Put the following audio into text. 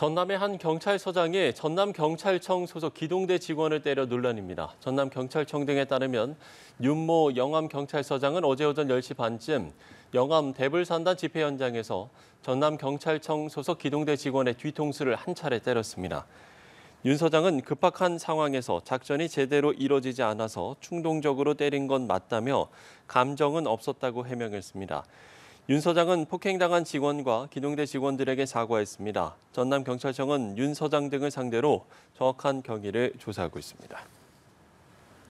전남의 한 경찰서장이 전남경찰청 소속 기동대 직원을 때려 논란입니다. 전남경찰청 등에 따르면 윤모 영암경찰서장은 어제 오전 10시 반쯤 영암 대불산단 집회 현장에서 전남경찰청 소속 기동대 직원의 뒤통수를 한 차례 때렸습니다. 윤 서장은 급박한 상황에서 작전이 제대로 이뤄지지 않아서 충동적으로 때린 건 맞다며 감정은 없었다고 해명했습니다. 윤 서장은 폭행당한 직원과 기동대 직원들에게 사과했습니다. 전남경찰청은 윤 서장 등을 상대로 정확한 경위를 조사하고 있습니다.